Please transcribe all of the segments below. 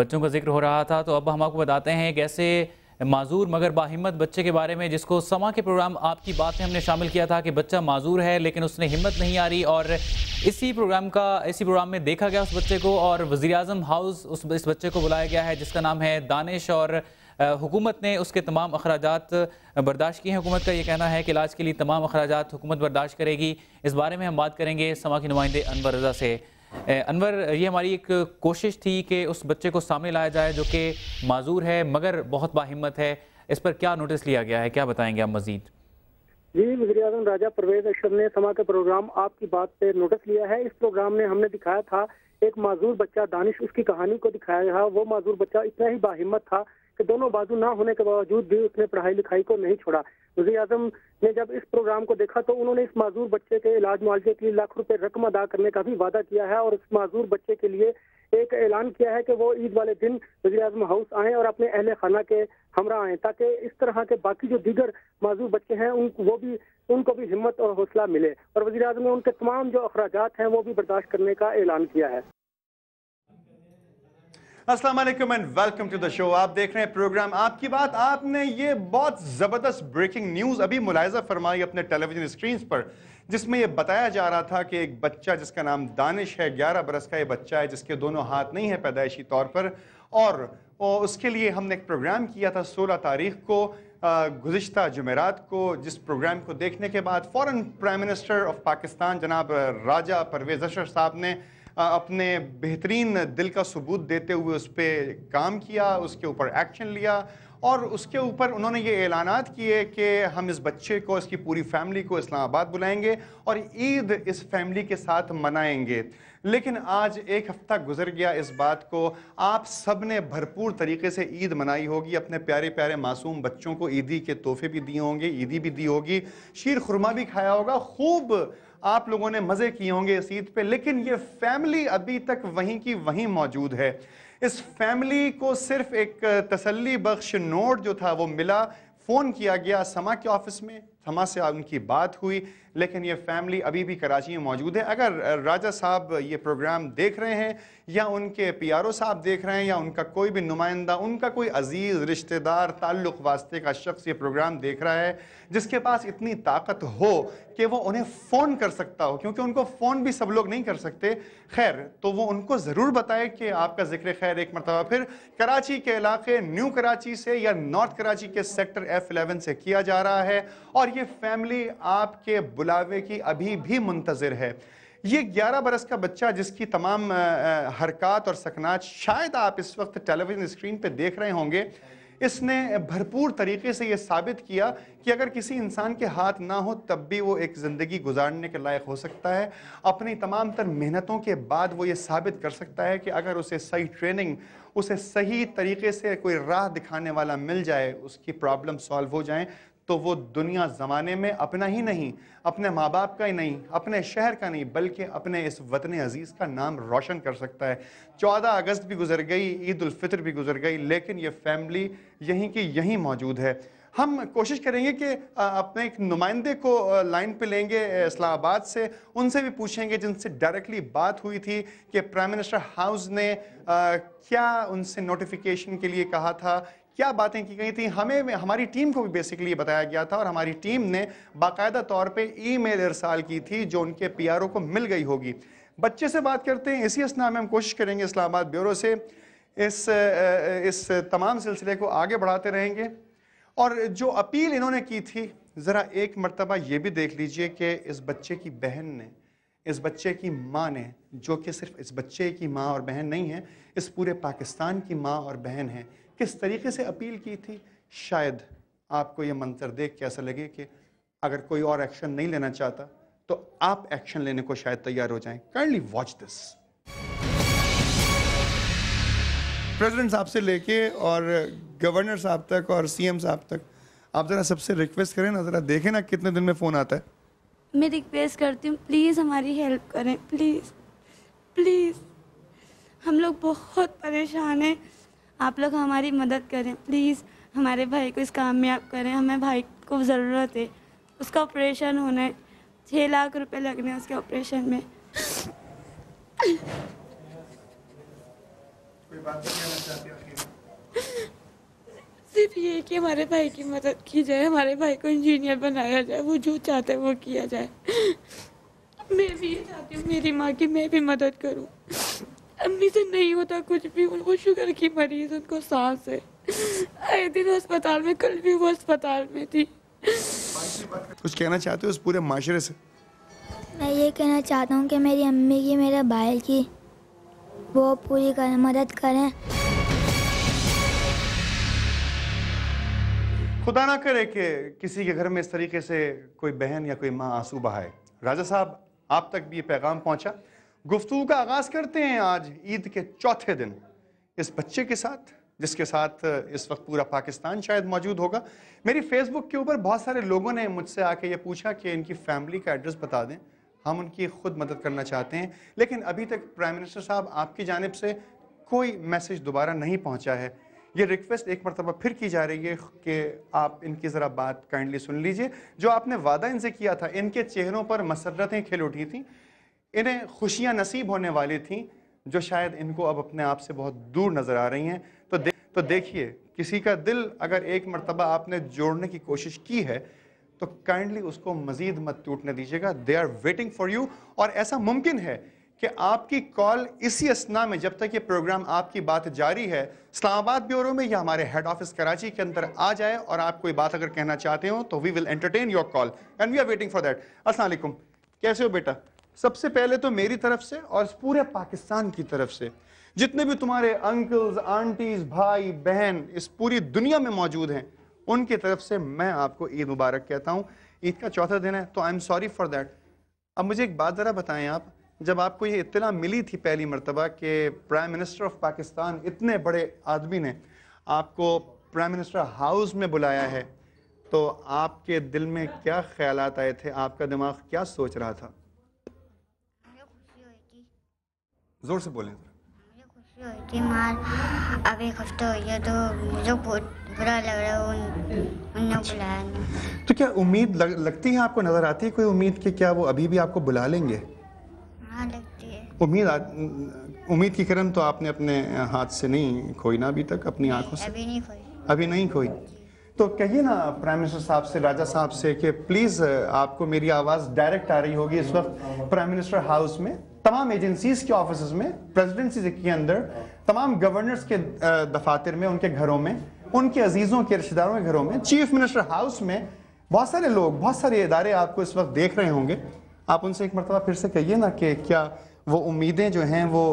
बच्चों का जिक्र हो रहा था तो अब हम आपको बताते हैं कैसे माजूर मगर बाहिम्मत बच्चे के बारे में जिसको समा के प्रोग्राम आपकी बात में हमने शामिल किया था कि बच्चा माजूर है लेकिन उसने हिम्मत नहीं आ रही और इसी प्रोग्राम का इसी प्रोग्राम में देखा गया उस बच्चे को और वज़ी अजम हाउस उस इस बच्चे को बुलाया गया है जिसका नाम है दानिश और हुकूमत ने उसके तमाम अखराज बर्दाश्त किए हैं हुकूमत का ये कहना है कि इलाज के लिए तमाम अखराज हुकूमत बर्दाश्त करेगी इस बारे में हम बात करेंगे समा के नुमाइंदे अनबर रजा से अनवर ये हमारी एक कोशिश थी कि उस बच्चे को सामने लाया जाए जो कि माजूर है मगर बहुत बाहिम्मत है इस पर क्या नोटिस लिया गया है क्या बताएंगे आप मजीद जी वजी अजम राजा परवेज अशरफ ने समा के प्रोग्राम आपकी बात पे नोटिस लिया है इस प्रोग्राम में हमने दिखाया था एक माजूर बच्चा दानिश उसकी कहानी को दिखाया था वो माजूर बच्चा इतना ही बाहिम्मत था कि दोनों बाजू ना होने के बावजूद भी उसने पढ़ाई लिखाई को नहीं छोड़ा वजी अजम ने जब इस प्रोग्राम को देखा तो उन्होंने इस माजूर बच्चे के इलाज मुआवजे के लिए लाख रुपए रकम अदा करने का भी वादा किया है और इस माजूर बच्चे के लिए एक ऐलान किया है कि वो ईद वाले दिन वजी अजम हाउस आए और अपने अहल खाना के हमरा आए ताकि इस तरह के बाकी जो दीगर माजूर बच्चे हैं उन वो भी उनको भी हिम्मत और हौसला मिले और वजी अजम ने उनके तमाम जो अखराज हैं वो भी बर्दाश्त करने का ऐलान किया है अस्सलाम वालेकुम and welcome to the show आप देख रहे हैं प्रोग्राम आपकी बात आपने ये बहुत ज़बरदस्त ब्रेकिंग न्यूज़ अभी मुलायजा फरमाई अपने टेलीविज़न स्क्रीन पर जिसमें यह बताया जा रहा था कि एक बच्चा जिसका नाम दानिश है ग्यारह बरस का ये बच्चा है जिसके दोनों हाथ नहीं है पैदाइशी तौर पर और, और उसके लिए हमने एक प्रोग्राम किया था सोलह तारीख को गुज्त जमेरात को जिस प्रोग्राम को देखने के बाद फ़ौर प्राइम मिनिस्टर ऑफ पाकिस्तान जनाब राजा परवेज़ अशर साहब ने अपने बेहतरीन दिल का सबूत देते हुए उस पर काम किया उसके ऊपर एक्शन लिया और उसके ऊपर उन्होंने ये ऐलानात किए कि हम इस बच्चे को इसकी पूरी फैमिली को इस्लामाबाद बुलाएंगे और ईद इस फैमिली के साथ मनाएंगे लेकिन आज एक हफ़्ता गुजर गया इस बात को आप सब ने भरपूर तरीके से ईद मनाई होगी अपने प्यारे प्यारे मासूम बच्चों को ईदी के तोहफे भी दिए होंगे ईदी भी दी होगी शीर खुरमा भी खाया होगा खूब आप लोगों ने मज़े किए होंगे इस ईद पे लेकिन ये फैमिली अभी तक वहीं की वहीं मौजूद है इस फैमिली को सिर्फ एक तसल्ली बख्श नोट जो था वो मिला फ़ोन किया गया समा के ऑफिस में थमा से उनकी बात हुई लेकिन ये फैमिली अभी भी कराची में मौजूद है अगर राजा साहब ये प्रोग्राम देख रहे हैं या उनके पी आर ओ साहब देख रहे हैं या उनका कोई भी नुमाइंदा उनका कोई अजीज़ रिश्तेदार ताल्लुक़ वास्ते का शख्स ये प्रोग्राम देख रहा है जिसके पास इतनी ताकत हो कि वो उन्हें फ़ोन कर सकता हो क्योंकि उनको फ़ोन भी सब लोग नहीं कर सकते खैर तो वो उनको ज़रूर बताए कि आपका जिक्र खैर एक मरतबा फिर कराची के इलाके न्यू कराची से या नॉर्थ कराची के सेक्टर एफ एलेवन से किया जा रहा है और और ये फैमिली आपके बुलावे की अभी भी मुंतज़र है ये 11 बरस का बच्चा जिसकी तमाम हरकत और सकनात शायद आप इस वक्त टेलीविज़न स्क्रीन पे देख रहे होंगे इसने भरपूर तरीके से ये साबित किया कि अगर किसी इंसान के हाथ ना हो तब भी वो एक ज़िंदगी गुजारने के लायक हो सकता है अपनी तमाम तर मेहनतों के बाद वो ये साबित कर सकता है कि अगर उसे सही ट्रेनिंग उसे सही तरीके से कोई राह दिखाने वाला मिल जाए उसकी प्रॉब्लम सॉल्व हो जाए तो वो दुनिया ज़माने में अपना ही नहीं अपने माँ बाप का ही नहीं अपने शहर का नहीं बल्कि अपने इस वतन अज़ीज़ का नाम रोशन कर सकता है चौदह अगस्त भी गुजर गई ईद उलफ़ितर भी गुजर गई लेकिन ये फैमिली यहीं की यहीं मौजूद है हम कोशिश करेंगे कि अपने एक नुमाइंदे को लाइन पे लेंगे इस्लामाबाद से उनसे भी पूछेंगे जिनसे डायरेक्टली बात हुई थी कि प्राइम मिनिस्टर हाउस ने आ, क्या उनसे नोटिफिकेशन के लिए कहा था क्या बातें की गई थी हमें हमारी टीम को भी बेसिकली बताया गया था और हमारी टीम ने बाकायदा तौर पर ई मेल इरसाल की थी जो उनके पी आर ओ को मिल गई होगी बच्चे से बात करते हैं इसी असना में हम कोशिश करेंगे इस्लामाबाद ब्यूरो से इस इस तमाम सिलसिले को आगे बढ़ाते रहेंगे और जो अपील इन्होंने की थी ज़रा एक मरतबा ये भी देख लीजिए कि इस बच्चे की बहन ने इस बच्चे की माँ ने जो कि सिर्फ इस बच्चे की माँ और बहन नहीं है इस पूरे पाकिस्तान की माँ और बहन है किस तरीके से अपील की थी शायद आपको ये मंत्र देख के ऐसा लगे कि अगर कोई और एक्शन नहीं लेना चाहता तो आप एक्शन लेने को शायद तैयार हो जाएं काइंडली वॉच दिस प्रेसिडेंट साहब से लेके और गवर्नर साहब तक और सीएम साहब तक आप ज़रा सबसे रिक्वेस्ट करें ना ज़रा देखें ना कितने दिन में फ़ोन आता है मैं रिक्वेस्ट करती हूँ प्लीज़ हमारी हेल्प करें प्लीज़ प्लीज़ हम लोग बहुत परेशान हैं आप लोग हमारी मदद करें प्लीज़ हमारे भाई को इस काम में आप करें हमें भाई को ज़रूरत है उसका ऑपरेशन होना है छः लाख रुपए लगने उसके ऑपरेशन में सिर्फ ये कि हमारे भाई की मदद की जाए हमारे भाई को इंजीनियर बनाया जाए वो जो चाहते हैं वो किया जाए मैं भी ये चाहती हूँ मेरी माँ की मैं भी मदद करूँ अम्मी से नहीं होता कुछ भी उनको शुगर की मरीज उनको सांस है आए दिन अस्पताल में कल भी वो अस्पताल में थी कुछ कहना चाहते हो उस पूरे माशरे से मैं ये कहना चाहता हूँ कि मेरी अम्मी की मेरे भाई की वो पूरी कर, मदद करें खुदा ना करे कि किसी के घर में इस तरीके से कोई बहन या कोई माँ आंसू बहाए राजा साहब आप तक भी ये पैगाम पहुँचा गुफ्तु का आगाज़ करते हैं आज ईद के चौथे दिन इस बच्चे के साथ जिसके साथ इस वक्त पूरा पाकिस्तान शायद मौजूद होगा मेरी फेसबुक के ऊपर बहुत सारे लोगों ने मुझसे आके ये पूछा कि इनकी फैमिली का एड्रेस बता दें हम उनकी खुद मदद करना चाहते हैं लेकिन अभी तक प्राइम मिनिस्टर साहब आपकी जानब से कोई मैसेज दोबारा नहीं पहुंचा है ये रिक्वेस्ट एक मरतबा फिर की जा रही है कि आप इनकी ज़रा बात काइंडली सुन लीजिए जो आपने वादा इनसे किया था इनके चेहरों पर मसरतें खिल उठी थी इन्हें खुशियाँ नसीब होने वाली थीं जो शायद इनको अब अपने आप से बहुत दूर नज़र आ रही हैं तो दे, तो देखिए किसी का दिल अगर एक मरतबा आपने जोड़ने की कोशिश की है तो काइंडली उसको मज़ीद मत टूटने दीजिएगा they are waiting for you और ऐसा मुमकिन है कि आपकी कॉल इसी असना में जब तक ये प्रोग्राम आपकी बात जारी है इस्लामाबाद ब्यूरो में या हमारे हेड ऑफिस कराची के अंदर आ जाए और आप कोई बात अगर कहना चाहते हो तो we will entertain your call and we are waiting for that असल कैसे हो बेटा सबसे पहले तो मेरी तरफ से और पूरे पाकिस्तान की तरफ से जितने भी तुम्हारे अंकल्स आंटीज भाई बहन इस पूरी दुनिया में मौजूद हैं उनकी तरफ से मैं आपको ईद मुबारक कहता हूँ ईद का चौथा दिन है तो I am sorry for that अब मुझे एक बात ज़रा बताएं आप जब आपको ये इतला मिली थी पहली मरतबा कि प्राइम मिनिस्टर ऑफ पाकिस्तान इतने बड़े आदमी ने आपको प्राइम मिनिस्टर हाउस में बुलाया है तो आपके दिल में क्या ख्याल आए थे आपका दिमाग क्या सोच रहा था जोर से बोलें मुझे खुशी हुई थी मार हो तो गया तो मुझे बहुत बुरा लग रहा है अच्छा। बुलाया तो क्या उम्मीद लग, लगती है आपको नज़र आती है कोई उम्मीद कि क्या वो अभी भी आपको बुला लेंगे हाँ, उम्मीद उम्मीद की किरण तो आपने अपने हाथ से नहीं खोई ना अभी तक अपनी आंखों से अभी नहीं खोई अभी नहीं खोई तो कहिए ना प्राइम मिनिस्टर साहब से राजा साहब से कि प्लीज़ आपको मेरी आवाज़ डायरेक्ट आ रही होगी इस वक्त प्राइम मिनिस्टर हाउस में तमाम एजेंसीज के ऑफिस में प्रेजिडेंसी के अंदर तमाम गवर्नर्स के दफातर में उनके घरों में उनके अजीज़ों के रिश्तेदारों के घरों में चीफ मिनिस्टर हाउस में बहुत सारे लोग बहुत सारे इदारे आपको इस वक्त देख रहे होंगे आप उनसे एक मरतबा फिर से कहिए ना कि क्या वो उम्मीदें जो हैं वो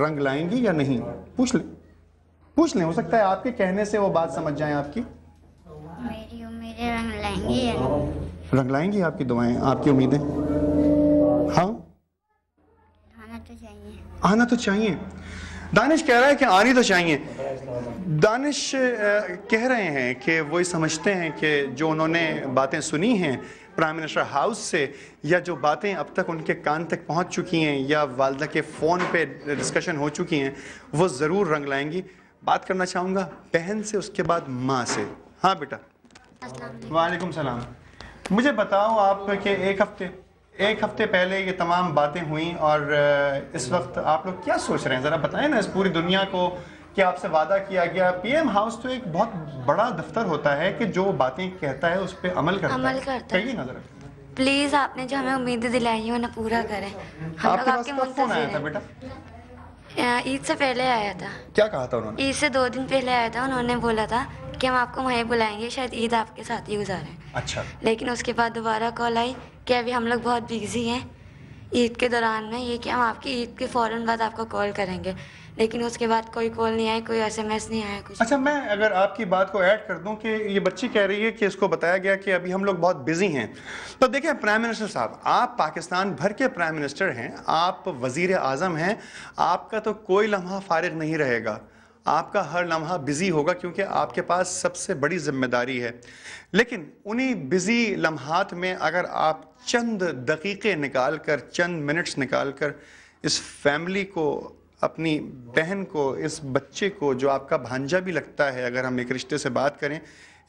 रंग लाएंगी या नहीं पूछ लें पूछ लें हो सकता है आपके कहने से वो बात समझ जाए आपकी मेरी उम्मीदें रंग लाएंगी रंग लाएंगी आपकी दुआएं आपकी उम्मीदें आना तो चाहिए दानिश कह रहा है कि आनी तो चाहिए दानिश कह रहे हैं कि वो समझते हैं कि जो उन्होंने बातें सुनी हैं प्राइम मिनिस्टर हाउस से या जो बातें अब तक उनके कान तक पहुंच चुकी हैं या वालदा के फ़ोन पे डिस्कशन हो चुकी हैं वो ज़रूर रंग लाएंगी बात करना चाहूँगा बहन से उसके बाद माँ से हाँ बेटा वालेकुम सलाम मुझे बताओ आप कि एक हफ़्ते एक हफ्ते पहले ये तमाम बातें हुई और इस वक्त आप लोग क्या सोच रहे हैं ज़रा बताएं ना इस पूरी दुनिया को कि आपसे वादा किया गया पीएम हाउस तो एक बहुत बड़ा दफ्तर होता है कि जो बातें कहता है उस पर अमल करता अमल करता है है। नजर प्लीज़ आपने जो हमें उम्मीद दिलाई है ना पूरा करें फोन आया था बेटा ईद से पहले आया था क्या कहा था उन्होंने ईद से दो दिन पहले आया था उन्होंने बोला था कि हम आपको वहीं बुलाएंगे शायद ईद आपके साथ ही गुजारे अच्छा लेकिन उसके बाद दोबारा कॉल आई कि अभी हम लोग बहुत बिजी हैं ईद के दौरान में ये कि हम आपकी ईद के फ़ौरन बाद आपको कॉल करेंगे लेकिन उसके बाद कोई कॉल नहीं आई कोई एसएमएस नहीं आया कुछ अच्छा मैं अगर आपकी बात को ऐड कर दूं कि ये बच्ची कह रही है कि इसको बताया गया कि अभी हम लोग बहुत बिजी हैं तो देखें प्राइम मिनिस्टर साहब आप पाकिस्तान भर के प्राइम मिनिस्टर हैं आप वजीर आज़म हैं आपका तो कोई लम्हा फारिग नहीं रहेगा आपका हर लम्हा बिज़ी होगा क्योंकि आपके पास सबसे बड़ी जिम्मेदारी है लेकिन उन्हीं बिज़ी लम्हात में अगर आप चंद दकीक़े निकाल कर चंद मिनट्स निकाल कर इस फैमिली को अपनी बहन को इस बच्चे को जो आपका भांजा भी लगता है अगर हम एक रिश्ते से बात करें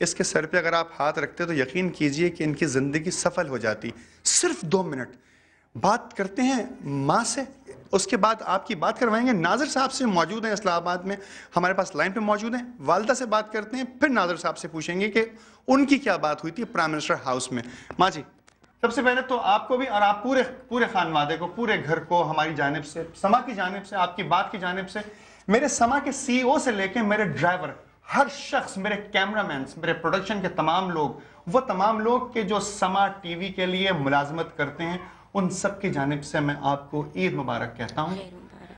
इसके सर पे अगर आप हाथ रखते तो यकीन कीजिए कि इनकी ज़िंदगी सफल हो जाती सिर्फ दो मिनट बात करते हैं माँ से उसके बाद आपकी बात करवाएंगे नाजर साहब से मौजूद हैं इस्लामाबाद में हमारे पास लाइन पे मौजूद हैं वालदा से बात करते हैं फिर नाजर साहब से पूछेंगे कि उनकी क्या बात हुई थी प्राइम मिनिस्टर हाउस में माँ जी सबसे पहले तो आपको भी और आप पूरे पूरे खानवादे को पूरे घर को हमारी जानब से समा की जानब से आपकी बात की जानब से मेरे समा के ओ e से लेकर मेरे ड्राइवर हर शख्स मेरे मैन मेरे प्रोडक्शन के तमाम लोग वो तमाम लोग के जो समा टीवी के लिए मुलाजमत करते हैं उन सब की जानब से मैं आपको ईद मुबारक कहता हूँ